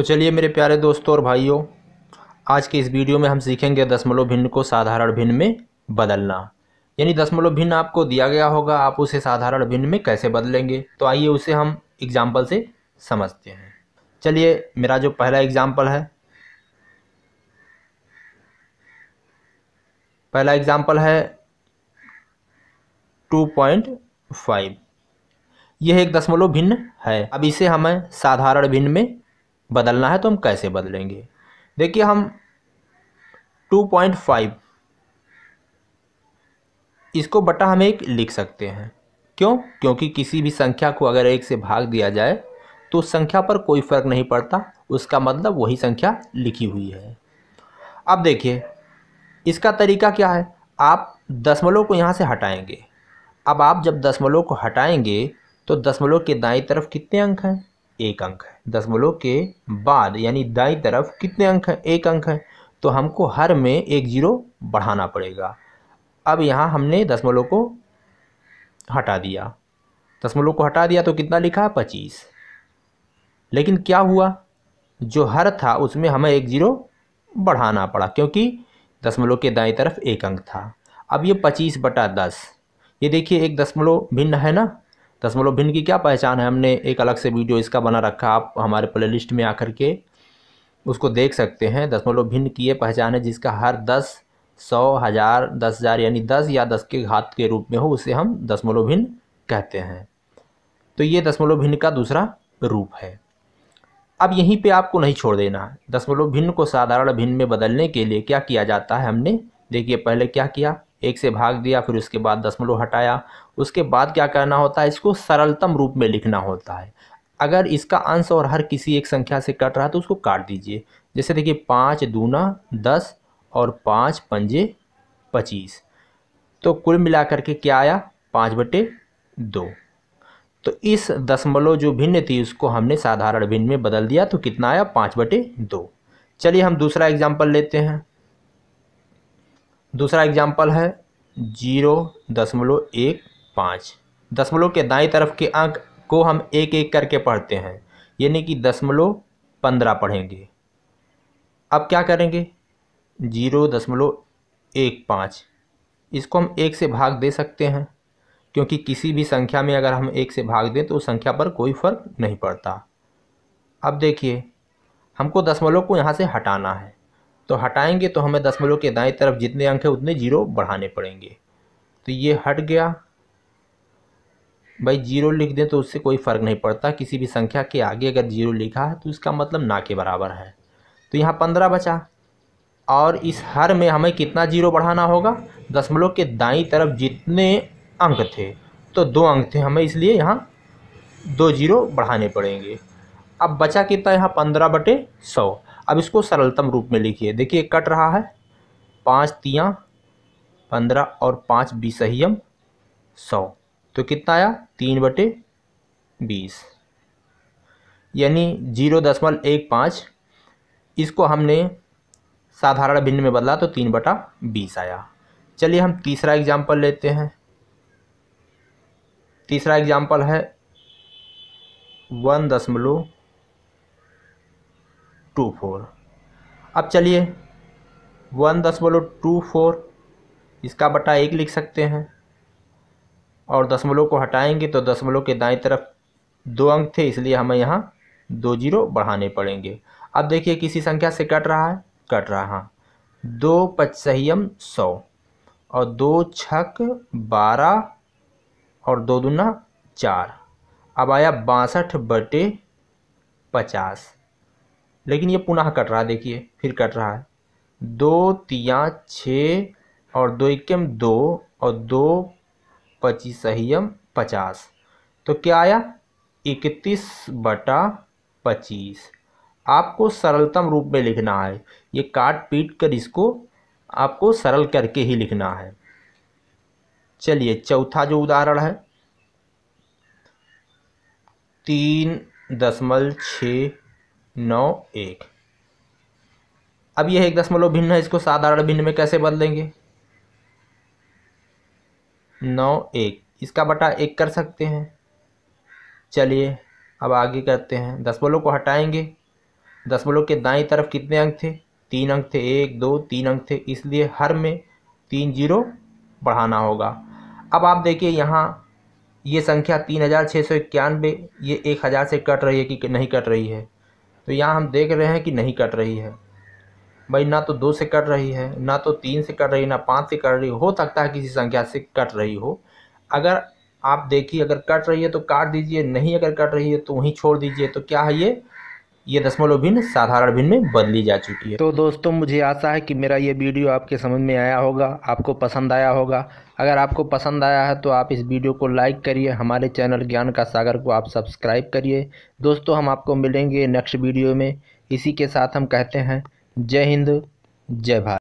तो चलिए मेरे प्यारे दोस्तों और भाइयों आज के इस वीडियो में हम सीखेंगे दशमलव भिन्न को साधारण भिन्न में बदलना यानी दशमलव भिन्न आपको दिया गया होगा आप उसे साधारण भिन्न में कैसे बदलेंगे तो आइए उसे हम एग्जाम्पल से समझते हैं चलिए मेरा जो पहला एग्जाम्पल है पहला एग्जाम्पल है टू पॉइंट फाइव यह एक दशमलव भिन्न है अब इसे हमें साधारण भिन्न में बदलना है तो हम कैसे बदलेंगे देखिए हम 2.5 इसको बटा हम एक लिख सकते हैं क्यों क्योंकि किसी भी संख्या को अगर एक से भाग दिया जाए तो संख्या पर कोई फर्क नहीं पड़ता उसका मतलब वही संख्या लिखी हुई है अब देखिए इसका तरीका क्या है आप दसमलव को यहाँ से हटाएंगे अब आप जब दसमलव को हटाएंगे तो दसमलव के दाएं तरफ कितने अंक हैं एक अंक है दशमलव के बाद यानी दाई तरफ कितने अंक हैं एक अंक है तो हमको हर में एक जीरो बढ़ाना पड़ेगा अब यहाँ हमने दशमलव को हटा दिया दशमलव को हटा दिया तो कितना लिखा है पच्चीस लेकिन क्या हुआ जो हर था उसमें हमें एक जीरो बढ़ाना पड़ा क्योंकि दशमलव के दाएं तरफ एक अंक था अब ये पच्चीस बटा दस ये देखिए एक दशमलव भिन्न है ना दशमलव भिन्न की क्या पहचान है हमने एक अलग से वीडियो इसका बना रखा आप हमारे लिस्ट में आकर के उसको देख सकते हैं दशमलव भिन्न की ये पहचान है जिसका हर दस सौ हज़ार दस हज़ार यानी दस या दस के घात के रूप में हो उसे हम दशमलव भिन्न कहते हैं तो ये दशमलव भिन्न का दूसरा रूप है अब यहीं पे आपको नहीं छोड़ देना है दशमलव भिन्न को साधारण भिन्न में बदलने के लिए क्या किया जाता है हमने देखिए पहले क्या किया एक से भाग दिया फिर उसके बाद दशमलव हटाया उसके बाद क्या करना होता है इसको सरलतम रूप में लिखना होता है अगर इसका अंश और हर किसी एक संख्या से कट रहा है तो उसको काट दीजिए जैसे देखिए पाँच दूना दस और पाँच पंजे पच्चीस तो कुल मिलाकर के क्या आया पाँच बटे दो तो इस दशमलव जो भिन्न थी उसको हमने साधारण भिन्न में बदल दिया तो कितना आया पाँच बटे दो चलिए हम दूसरा एग्जाम्पल लेते हैं दूसरा एग्जाम्पल है जीरो दशमलव एक पाँच दशमलव के दाएं तरफ के अंक को हम एक एक करके पढ़ते हैं यानी कि दशमलव पंद्रह पढ़ेंगे अब क्या करेंगे जीरो दशमलव एक पाँच इसको हम एक से भाग दे सकते हैं क्योंकि किसी भी संख्या में अगर हम एक से भाग दें तो उस संख्या पर कोई फ़र्क नहीं पड़ता अब देखिए हमको दशमलव को यहाँ से हटाना है तो हटाएंगे तो हमें दशमलव के दाएं तरफ जितने अंक हैं उतने जीरो बढ़ाने पड़ेंगे तो ये हट गया भाई जीरो लिख दें तो उससे कोई फ़र्क नहीं पड़ता किसी भी संख्या के आगे अगर जीरो लिखा है तो इसका मतलब ना के बराबर है तो यहाँ पंद्रह बचा और इस हर में हमें कितना जीरो बढ़ाना होगा दशमलव के दाई तरफ जितने अंक थे तो दो अंक थे हमें इसलिए यहाँ दो जीरो बढ़ाने पड़ेंगे अब बचा कितना यहाँ पंद्रह बटे सौ अब इसको सरलतम रूप में लिखिए देखिए कट रहा है पाँच तियाँ पंद्रह और पाँच हम सौ तो कितना आया तीन बटे बीस यानी जीरो दशमलव एक पाँच इसको हमने साधारण भिन्न में बदला तो तीन बटा बीस आया चलिए हम तीसरा एग्जाम्पल लेते हैं तीसरा एग्जाम्पल है वन दशमलव टू फोर अब चलिए वन दशमलव टू फोर इसका बटा एक लिख सकते हैं और दशमलव को हटाएंगे तो दशमलव के दाएं तरफ दो अंक थे इसलिए हमें यहाँ दो जीरो बढ़ाने पड़ेंगे अब देखिए किसी संख्या से कट रहा है कट रहा है दो पचसहम सौ और दो छक बारह और दो दुना चार अब आया बासठ बटे पचास लेकिन ये पुनः कट रहा है देखिए फिर कट रहा है दो तिया छः और दो इक्यम दो और दो पच्चीसम पचास तो क्या आया इकतीस बटा पच्चीस आपको सरलतम रूप में लिखना है ये काट पीट कर इसको आपको सरल करके ही लिखना है चलिए चौथा जो उदाहरण है तीन दशमलव छः नौ एक अब यह एक दशमलव भिन्न है इसको साधारण भिन्न में कैसे बदलेंगे नौ एक इसका बटा एक कर सकते हैं चलिए अब आगे करते हैं दशमलव को हटाएंगे दशमलव के दाएं तरफ कितने अंक थे तीन अंक थे एक दो तीन अंक थे इसलिए हर में तीन जीरो बढ़ाना होगा अब आप देखिए यहाँ ये संख्या तीन हज़ार छः सौ इक्यानवे ये एक हज़ार से कट रही है कि नहीं कट रही है तो यहाँ हम देख रहे हैं कि नहीं कट रही है भाई ना तो दो से कट रही है ना तो तीन से कट रही है ना पाँच से कट रही हो सकता है किसी संख्या से कट रही हो अगर आप देखिए अगर कट रही है तो काट दीजिए नहीं अगर कट रही है तो वहीं छोड़ दीजिए तो क्या है ये ये दशमलव भिन्न साधारण भिन्न में बदली जा चुकी है तो दोस्तों मुझे आशा है कि मेरा ये वीडियो आपके समझ में आया होगा आपको पसंद आया होगा अगर आपको पसंद आया है तो आप इस वीडियो को लाइक करिए हमारे चैनल ज्ञान का सागर को आप सब्सक्राइब करिए दोस्तों हम आपको मिलेंगे नेक्स्ट वीडियो में इसी के साथ हम कहते हैं जय हिंद जय भारत